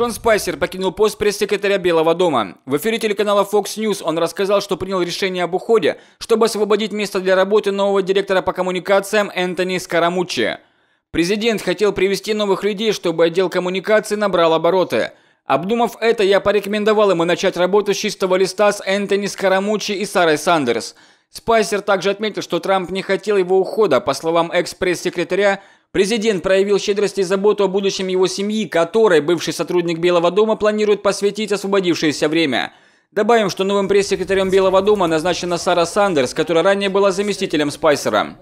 Шон Спайсер покинул пост пресс-секретаря Белого дома. В эфире телеканала Fox News он рассказал, что принял решение об уходе, чтобы освободить место для работы нового директора по коммуникациям Энтони Скарамуччи. Президент хотел привести новых людей, чтобы отдел коммуникаций набрал обороты. Обдумав это, я порекомендовал ему начать работу с чистого листа с Энтони Скарамуччи и Сарой Сандерс. Спайсер также отметил, что Трамп не хотел его ухода. По словам экс-пресс-секретаря, Президент проявил щедрость и заботу о будущем его семьи, которой бывший сотрудник Белого дома планирует посвятить освободившееся время. Добавим, что новым пресс-секретарем Белого дома назначена Сара Сандерс, которая ранее была заместителем Спайсера.